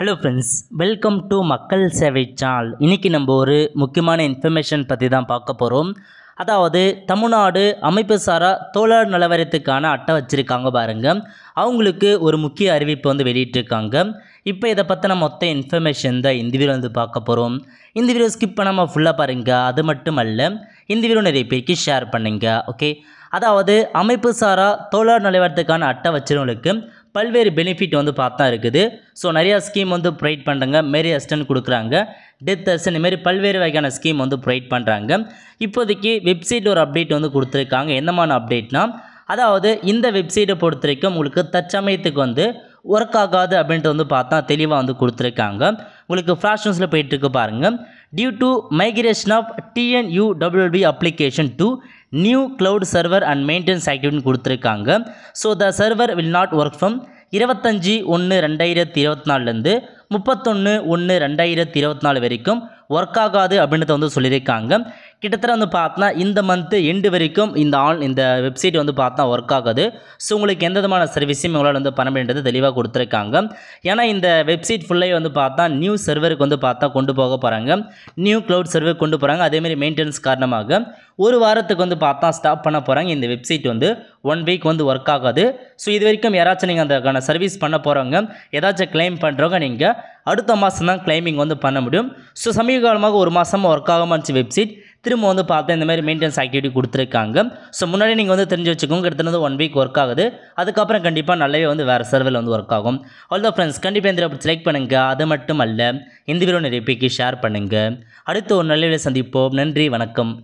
hello friends welcome to மக்கள் சேவை channel இன்றைக்கி நம்ம ஒரு முக்கியமான இன்ஃபர்மேஷன் பற்றி தான் பார்க்க போகிறோம் அதாவது தமிழ்நாடு அமைப்பு சாரா தொழிலாளர் நிலவரத்துக்கான அட்டை வச்சுருக்காங்க பாருங்கள் அவங்களுக்கு ஒரு முக்கிய அறிவிப்பு வந்து வெளியிட்டிருக்காங்க இப்போ இதை பற்றின மொத்த இன்ஃபர்மேஷன் தான் இந்த வீடியோ வந்து பார்க்க போகிறோம் இந்த வீடியோ ஸ்கிப் பண்ணாமல் ஃபுல்லாக பாருங்கள் அது மட்டும் அல்ல இந்த வீடியோ நிறைய பேருக்கு ஷேர் பண்ணுங்கள் ஓகே அதாவது அமைப்பு சாரா தொழிலாளர் நிலவரத்துக்கான அட்டை வச்சுருவங்களுக்கு பல்வேறு பெனிஃபிட் வந்து பார்த்தா இருக்குது ஸோ நிறையா ஸ்கீம் வந்து ப்ரொவைட் பண்ணுறாங்க மேரி அஸ்டன் கொடுக்குறாங்க டெத் அஸ்டன் இதுமாரி பல்வேறு வகையான ஸ்கீம் வந்து ப்ரொவைட் பண்ணுறாங்க இப்போதைக்கு வெப்சைட் ஒரு அப்டேட் வந்து கொடுத்துருக்காங்க என்னமான அப்டேட்னா அதாவது இந்த வெப்சைட்டை பொறுத்த வரைக்கும் உங்களுக்கு தற்சமயத்துக்கு வந்து ஒர்க் ஆகாது அப்படின்ட்டு வந்து பார்த்தா தெளிவாக வந்து கொடுத்துருக்காங்க உங்களுக்கு ஃப்ளாஷ் நியூஸில் போயிட்டுருக்கு பாருங்கள் due to migration of TNUWB application to new cloud server and maintenance activity கொடுத்திருக்காங்க so the server will not work from இருபத்தஞ்சி ஒன்று ரெண்டாயிரத்தி இருபத்தி நாலுலேருந்து முப்பத்தொன்று ஒன்று ரெண்டாயிரத்தி இருபத்தி நாலு வரைக்கும் ஒர்க் ஆகாது அப்படின்றத வந்து சொல்லியிருக்காங்க கிட்டத்தட்ட வந்து பார்த்தா இந்த மந்த்து எண்டு வரைக்கும் இந்த ஆன் இந்த வெப்சைட் வந்து பார்த்தா ஒர்க் ஆகுது ஸோ உங்களுக்கு எந்த விதமான சர்வீஸும் உங்களால் வந்து பண்ண முடியுன்றது தெளிவாக கொடுத்துருக்காங்க ஏன்னா இந்த வெப்சைட் ஃபுல்லே வந்து பார்த்தா நியூ சர்வருக்கு வந்து பார்த்தா கொண்டு போக போகிறாங்க நியூ க்ளவுட் சர்வர் கொண்டு போகிறாங்க அதேமாதிரி மெயின்டெனன்ஸ் காரணமாக ஒரு வாரத்துக்கு வந்து பார்த்தா ஸ்டாப் பண்ண போகிறாங்க இந்த வெப்சைட் வந்து ஒன் வீக் வந்து ஒர்க் ஆகாது ஸோ இது வரைக்கும் யாராச்சும் நீங்கள் அதுக்கான சர்வீஸ் பண்ண போகிறவங்க ஏதாச்சும் கிளைம் பண்ணுறவங்க நீங்கள் அடுத்த மாதம் தான் கிளைமிங் வந்து பண்ண முடியும் ஸோ சமீப காலமாக ஒரு மாதமாக ஒர்க் ஆகாமல் இருந்துச்சு வெப்சைட் திரும்ப வந்து பார்த்தா இந்த மாதிரி மெயின்டெனன்ஸ் ஆக்டிவிட்டி கொடுத்துருக்காங்க ஸோ முன்னாடி நீங்கள் வந்து தெரிஞ்சு வச்சுக்கோங்க கிட்டத்தட்ட ஒன் வீக் ஒர்க் ஆகுது அதுக்கப்புறம் கண்டிப்பாக நல்லாவே வந்து வேறு சர்வில் வந்து ஒர்க் ஆகும் ஹலோ ஃப்ரெண்ட்ஸ் கண்டிப்பாக இந்த அப்படி செலக்ட் பண்ணுங்கள் அது மட்டும் அல்ல இந்த வீடியோ நிறைய பேக்கி ஷேர் பண்ணுங்கள் அடுத்து ஒரு நல்ல சந்திப்போம் நன்றி வணக்கம்